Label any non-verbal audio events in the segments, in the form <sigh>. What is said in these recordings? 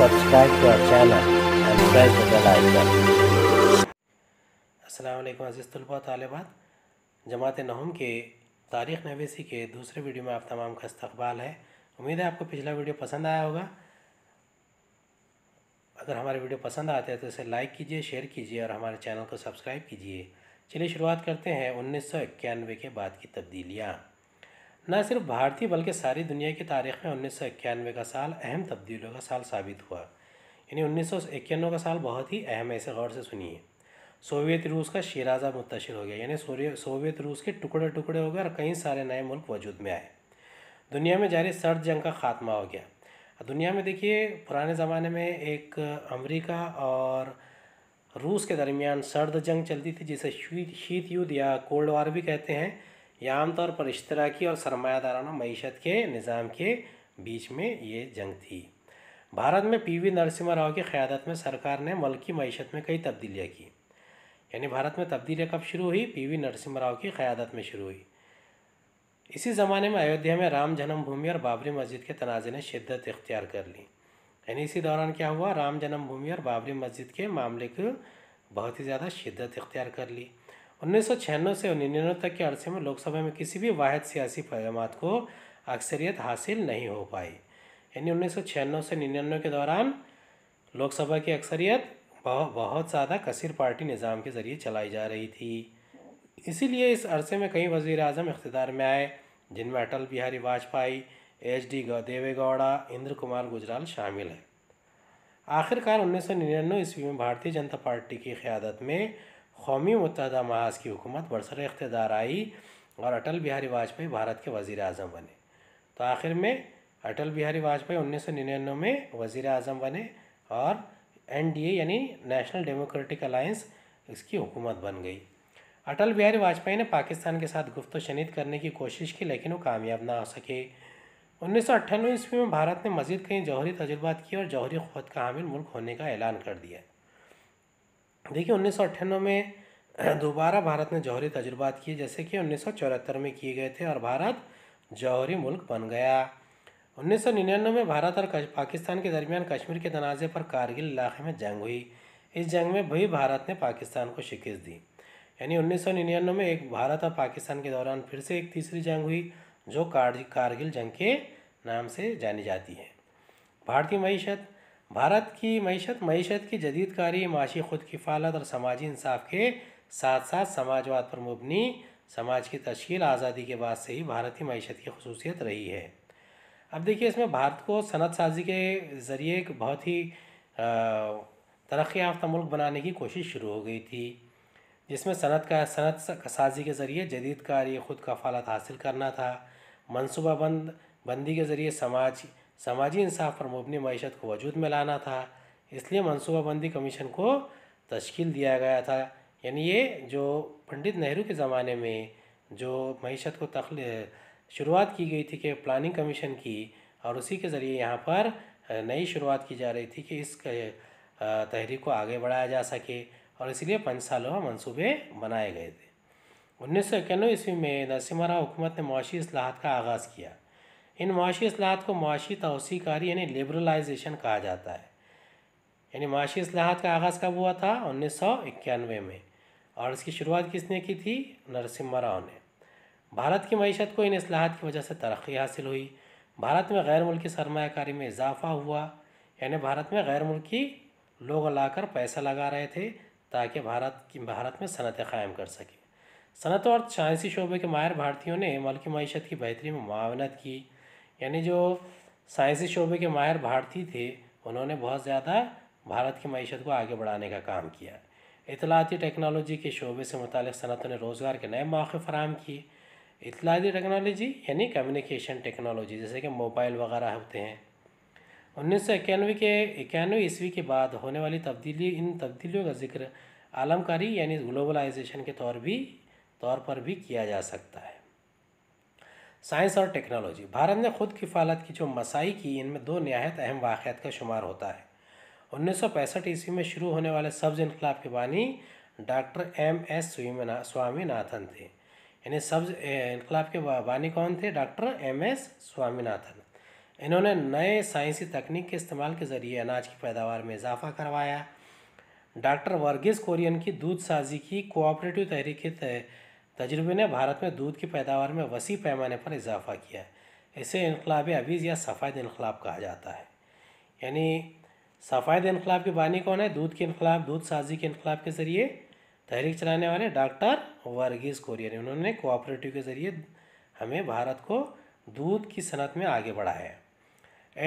subscribe to our channel and press the bell icon. अज़ीज़ तलबा तालबात जमात नहम के तारीख़ नवेसी के दूसरे वीडियो में आप तमाम का इस्तबाल है उम्मीद है आपको पिछला वीडियो पसंद आया होगा अगर हमारे वीडियो पसंद आते हैं तो इसे लाइक कीजिए शेयर कीजिए और हमारे चैनल को सब्सक्राइब कीजिए चलिए शुरुआत करते हैं उन्नीस सौ इक्यानवे के बाद की तब्दीलियाँ न सिर्फ भारतीय बल्कि सारी दुनिया की तारीख में उन्नीस का साल अहम तब्दीलियों का साल साबित हुआ यानी उन्नीस का साल बहुत ही अहम ऐसे गौर से सुनिए सोवियत रूस का शेराजा मुंतशिर हो गया यानी सोवियत रूस के टुकड़े टुकड़े हो गए और कई सारे नए मुल्क वजूद में आए दुनिया में जारी सर्द जंग का खात्मा हो गया दुनिया में देखिए पुराने ज़माने में एक अमेरिका और रूस के दरमियान सर्द जंग चलती थी जिसे शीत शीत युद्ध या कोल्ड वार भी कहते हैं ये आमतौर पर इश्तराकी और सरमायादाराना मीशत के निज़ाम के बीच में ये जंग थी भारत में पी वी नरसिम्हा राव की क़्यादत में सरकार ने मुल्क की मीशत में कई तब्दीलियाँ की यानी भारत में तब्दीलियाँ कब शुरू हुई पी वी नरसिम्हा राव की क़्यादत में शुरू हुई इसी ज़माने में अयोध्या में राम जन्मभूमि और बाबरी मस्जिद के तनाज़े ने शिद्दत इख्तियार कर ली यानी इसी दौरान क्या हुआ राम जन्मभूमि और बाबरी मस्जिद के मामले को बहुत ही ज़्यादा शिद्दत इख्तियार कर ली उन्नीस से उन्नीस तक के अरसे में लोकसभा में किसी भी वाद सियासी पैमात को अक्सरियत हासिल नहीं हो पाई यानी उन्नीस से निन्यानवे के दौरान लोकसभा की अक्सरियत बहुत बहुत ज़्यादा कसर पार्टी निज़ाम के ज़रिए चलाई जा रही थी इसीलिए इस अरसे में कई वज़ी अजम इकतदार में आए जिनमें अटल बिहारी वाजपेयी एच डी देवेगौड़ा इंद्र कुमार गुजराल शामिल हैं आखिरकार उन्नीस सौ निन्यानवे ईस्वी में भारतीय जनता पार्टी की क़्यादत में कौमी मुतद महाज की हुकूमत बरसर इकतदार आई और अटल बिहारी वाजपेयी भारत के वज़ी अजम बने तो आखिर में अटल बिहारी वाजपेयी उन्नीस सौ निन्यानवे में वज़ी अजम बने और एन डी ए यानी नेशनल डेमोक्रेटिक अलायंस इसकी हुकूमत बन गई अटल बिहारी वाजपेयी ने पाकिस्तान के साथ गुफ्त शनिद करने की कोशिश की लेकिन वो कामयाब ना हो सके उन्नीस सौ अट्ठानवे ईस्वी में भारत ने मजीद कई जौहरी तजुर्बात किए और जौहरी खुद का हामिल मुल्क होने का ऐलान कर दिया देखिए उन्नीस में <clears throat> दोबारा भारत ने जौहरी तजुर्बात किए जैसे कि उन्नीस में किए गए थे और भारत जौहरी मुल्क बन गया 1999 में भारत और पाकिस्तान के दरमियान कश्मीर के तनाज़े पर कारगिल इलाके में जंग हुई इस जंग में भी भारत ने पाकिस्तान को शिकस्त दी यानी 1999 में एक भारत और पाकिस्तान के दौरान फिर से एक तीसरी जंग हुई जो कारगिल जंग के नाम से जानी जाती है भारतीय मीशत भारत की मीशत मीशत की जदीदकारी माशी खुद किफालत और समाजी इंसाफ के साथ साथ समाजवाद पर मबनी समाज की तश्ील आज़ादी के बाद से ही भारत की मीशत की खसूसियत रही है अब देखिए इसमें भारत को सनत साजी के ज़रिए एक बहुत ही तरक् याफ्ता मुल्क बनाने की कोशिश शुरू हो गई थी जिसमें सनत का सनत साजी के ज़रिए जदीदकारी खुद खुद कफालत हासिल करना था मनसूबाबंद बंदी के ज़रिए समाज समाजी इंसाफ पर मुबनी मीशत को वजूद में लाना था इसलिए मनसूबाबंदी कमीशन को तश्कील दिया गया था यानी ये जो पंडित नेहरू के ज़माने में जो मीशत को तख शुरुआत की गई थी कि प्लानिंग कमीशन की और उसी के ज़रिए यहाँ पर नई शुरुआत की जा रही थी कि इस तहरीक को आगे बढ़ाया जा सके और इसलिए पाँच सालों में मनसूबे बनाए गए थे उन्नीस सौ इक्यानवे ईस्वी में नरसिम्हा राव हुकूमत ने मुआशी असलाहत का आगाज़ किया इन माशी असलाहत को माशी तोसी कारी यानी लिबरलाइजेशन कहा जाता है यानी माशी असलाहत का आगाज़ कब हुआ था उन्नीस सौ इक्यानवे में और इसकी शुरुआत किसने की थी नरसिम्हा राव ने भारत की मीशत को इन असलाहत की वजह से तरक्की हासिल हुई भारत में गैर मुल्की सरमाकारी में इजाफ़ा हुआ यानी भारत में गैर मुल्की लोग लाकर पैसा लगा रहे थे ताकि भारत की भारत में सनतें क़ायम कर सकें सनत और साइंसी शोबे के माहिर भारतीयों ने मुल्की मीशत की बेहतरी में मावनत की यानी जो साइंसी शोबे के माहिर भारतीय थे उन्होंने बहुत ज़्यादा भारत की मीशत को आगे बढ़ाने का काम किया इतलाती टेक्नोलॉजी के शोबे से मुतल सनतों ने रोज़गार के नए मौक़े फ़राम किए इतलाती टेक्नोलॉजी यानी कम्युनिकेशन टेक्नोलॉजी जैसे कि मोबाइल वगैरह होते हैं उन्नीस सौ इक्यानवे के इक्यानवे ईस्वी के बाद होने वाली तब्दीली इन तब्दीलियों का जिक्र आलमकारी यानी ग्लोबलाइजेशन के तौर भी तौर पर भी किया जा सकता है साइंस और टेक्नोलॉजी भारत ने खुद किफालत की जो मसाई की इनमें दो नहायत अहम वाक़ात का शुमार होता है उन्नीस सौ पैंसठ ईस्वी में शुरू होने वाले सब्ज इनकलाब के बानी डॉक्टर एम एस स्वामीनाथन थे इन्हें सब्ज इनकलाब के बानी कौन थे डॉक्टर एम एस स्वामीनाथन इन्होंने नए साइंसी तकनीक के इस्तेमाल के ज़रिए अनाज की पैदावार में इजाफा करवाया डॉक्टर वर्गिस कोरियन की दूध साजी की कोऑपरेटिव तहरीक तजुर्बे ने भारत में दूध की पैदावार में वसी पैमाने पर इजाफा किया इसे इनकलाब अवीज़ या सफ़ायद इनकलाब कहा जाता है यानी सफ़ायद इनकलाब की बानी कौन है दूध के इनकलाब दूध साजी के इनकलाब के ज़रिए तहरीक चलाने वाले डॉक्टर वर्गीज़ कुरियन उन्होंने कोऑपरेटिव के ज़रिए हमें भारत को दूध की सनत में आगे बढ़ाया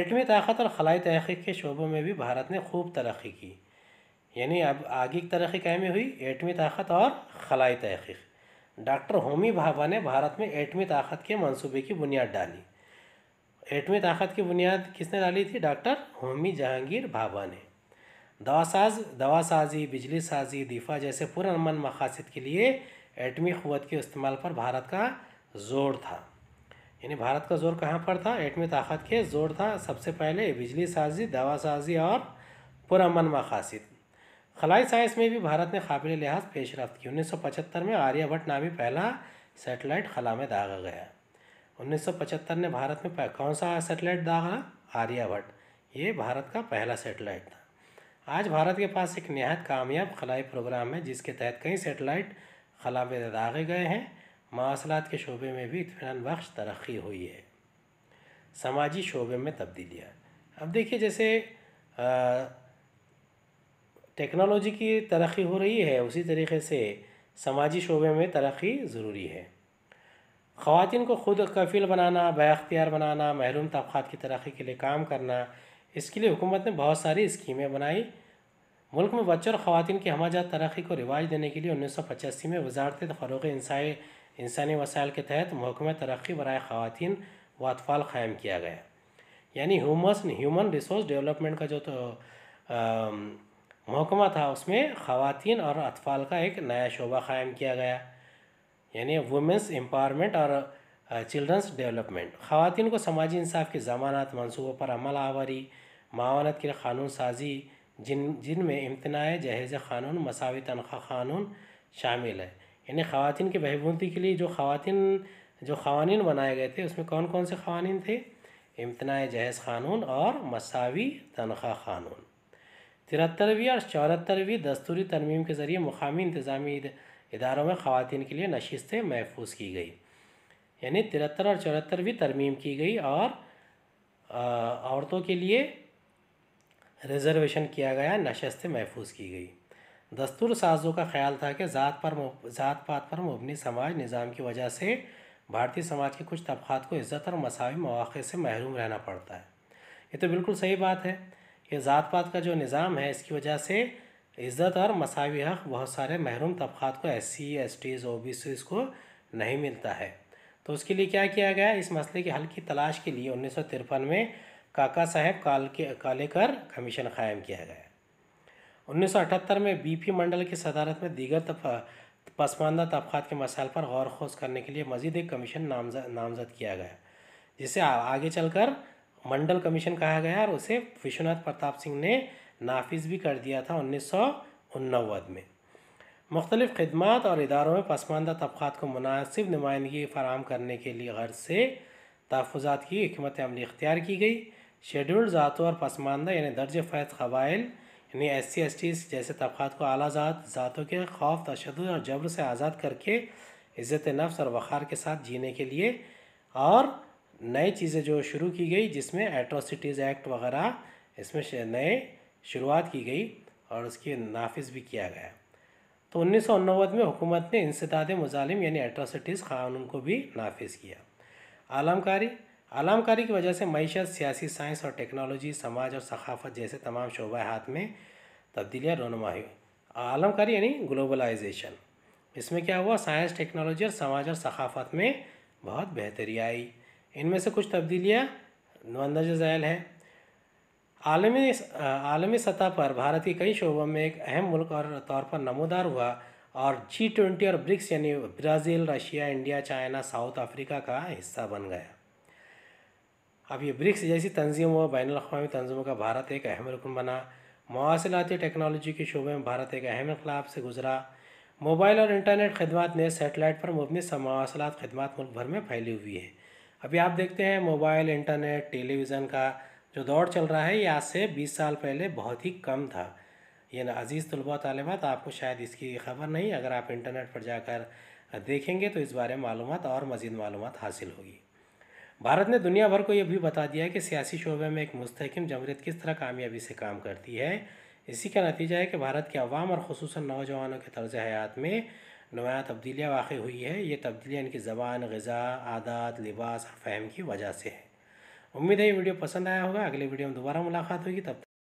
एटमी ताकत और खलाई तहकीक के शोबों में भी भारत ने खूब तरक्की की यानी अब आगे की तरक्की कैमी हुई एटमी ताकत और खलाई तहकीक डॉक्टर होमी भाभा ने भारत में एटमी ताकत के मंसूबे की बुनियाद डाली एटमी ताकत की बुनियाद किसने डाली थी डॉक्टर होमी जहांगीर भाभा ने दवासाज दवा साजी बिजली साजी दिफा जैसे पुरमन मकासद के लिए एटमी क़वत के इस्तेमाल पर भारत का जोर था यानी भारत का जोर कहाँ पर था एटमी ताकत के जोर था सबसे पहले बिजली साजी दवा साजी और पुरमन मकासद खलाई साइंस में भी भारत ने काबिल लिहाज पेशरफ की उन्नीस सौ पचहत्तर में आर्यभट्ट नामी पहला सेटेलाइट खला में दागा गया उन्नीस सौ पचहत्तर ने भारत में कौन सा सेटेलाइट दागा आर्यभट्ट ये भारत का पहला सेटेलाइट था आज भारत के पास एक नहायत कामयाब खलाई प्रोग्राम है जिसके तहत कई सेटेलाइट खला में दागे गए हैं मवासलात के शोबे में भी इतमान बख्श तरक्की हुई है समाजी शोबे में तब्दीलियाँ अब देखिए जैसे आ, टेक्नोलॉजी की तरक्की हो रही है उसी तरीके से समाजी शोबे में तरक्की ज़रूरी है ख़वान को ख़ुद कफील बनाना बाख्तियार बनाना महरूम तबक़ात की तरक्की के लिए काम करना इसके लिए हुकूमत ने बहुत सारी स्कीमें बनाई मुल्क में बच्चों और ख़वान की हमाजात तरक्की को रिवाज देने के लिए उन्नीस सौ पचासी में वजारत फ़रोग इंसाई इंसानी वसायल के तहत महकमे तरक्की बरए ख़वान व अतफ़ाल क़ायम किया गया यानी ह्यूमस ह्यूमन रिसोर्स डेवलपमेंट का जो तो आ, महकमा था उसमें ख़वान और अतफ़ाल का एक नया शोबा क़ायम किया गया यानी वुमेंस एम्पावरमेंट और चिल्ड्रंस डेवलपमेंट ख़वान को समाजी इंसाफ के ज़मानत मनसूबों पर अमल आवरी मावानत के लिए क़ानून साजी जिन जिन में इम्तनाए जहेज़ क़ानून मसावी तनख्वाह क़ानून शामिल है यानी ख़वान की बहबूती के लिए जो ख़वान जो ख़वानी बनाए गए थे उसमें कौन कौन से क़वानीन थे इम्तनाए जहेज़ क़ानून और मसावी तनख्वाह क़ानून तिहत्तरवीं और चौहत्तरवीं दस्तूरी तरमीम के ज़रिए मुकामी इंतज़ामी इदारों में ख़वान के लिए नशस्तें महफूज की गई यानी तिहत्तर और चौहत्तरवीं तरमीम की गई और औरतों के लिए रिजर्वेशन किया गया नशस्तें महफूज की गई दस्तूर साजों का ख्याल था कि ज़ात पर ज़ात पात पर मुबनी समाज निज़ाम की वजह से भारतीय समाज के कुछ तबक़ात को इज़्ज़त और मसावी मौक़े से महरूम रहना पड़ता है ये तो बिल्कुल सही बात है ये ज़ात पात का जो निज़ाम है इसकी वजह से इज़्ज़त और मसावी हक़ बहुत सारे महरूम तबक़ात को S C S T O B Cs को नहीं मिलता है तो उसके लिए क्या किया गया इस मसले के हल की तलाश के लिए उन्नीस सौ तिरपन में काका साहेब काल के कालेकर कमीशन क़ायम किया गया उन्नीस सौ अठहत्तर में बी पी मंडल की सदारत में दीगर पसमानदा तबक़ात के मसाइल पर गौर खोज करने के लिए मजीद एक कमीशन नामजद नामजद किया गया जिसे आगे चलकर मंडल कमीशन कहा गया और उसे विश्वनाथ प्रताप सिंह ने नाफिज भी कर दिया था उन्नीस सौ में मुख्तलिफ खदमात और इदारों में पसमानदा तबक़ात को मुनासिब नुमाइंदगी फराम करने के लिए गर्ज से तहफ़ात की हमत अमली इख्तियार की गई शेड्यूल्ड ज़ातों और पसमानदा यानी दर्ज फैज कबाइल यानी एस सी एस टी जैसे तबक़ात को अली ज़ात ज़ातों के खौफ तशद और जबर से आज़ाद करके इज़्ज़त नफ्स और वक़ार के साथ जीने के लिए और नई चीज़ें जो शुरू की गई जिसमें एट्रोसिटीज़ एक्ट वगैरह इसमें नए शुरुआत की गई और उसकी नाफिज भी किया गया तो उन्नीस में हुकूमत ने इंसदाद मुजालिम यानी एट्रोसिटीज़ कानून को भी नाफिज किया आलमकारी आलमकारी की वजह से मीशत सियासी साइंस और टेक्नोलॉजी समाज और सखाफत जैसे तमाम शोबा हाथ में तब्दीलियाँ रनुमा हुई आलमकारी यानी ग्लोबलाइजेशन इसमें क्या हुआ साइंस टेक्नोलॉजी और समाज और सखाफत में बहुत बेहतरी आई इनमें से कुछ तब्दीलियाँ मंदरज झैल है आलमी आलमी सतह पर भारत के कई शोबों में एक अहम मुल्क और तौर पर नमोदार हुआ और जी ट्वेंटी और ब्रिक्स यानी Brazil Russia India China South Africa का हिस्सा बन गया अब ये ब्रिक्स जैसी तंजीमों व बैन अवी तंजीमों का भारत एक अहम रुकन बना मवासिलती टेक्नोलॉजी के शोबे में भारत एक अहम इनकलाब से गुजरा मोबाइल और इंटरनेट खदमात ने सेटेलाइट पर मुबनी मौसलात खदमात मुल्क भर में फैली हुई है अभी आप देखते हैं मोबाइल इंटरनेट टेलीविज़न का जो दौर चल रहा है ये आज से बीस साल पहले बहुत ही कम था ये ना अज़ीज़ तलबा तलबात आपको शायद इसकी खबर नहीं अगर आप इंटरनेट पर जाकर देखेंगे तो इस बारे में मालूम और मज़ीद मालूम हासिल होगी भारत ने दुनिया भर को यह भी बता दिया कि सियासी शोबे में एक मुस्तकम जमहूरियत किस तरह कामयाबी से काम करती है इसी का नतीजा है कि भारत के अवाम और खसूस नौजवानों के तर्ज हयात में नुमाया तब्दीलियाँ वाक़ हुई है ये तब्दीलियाँ इनकी ज़बान गज़ा आदात लिबास और फ़हम की वजह से है उम्मीद है ये वीडियो पसंद आया होगा अगले वीडियो में दोबारा मुलाकात होगी तब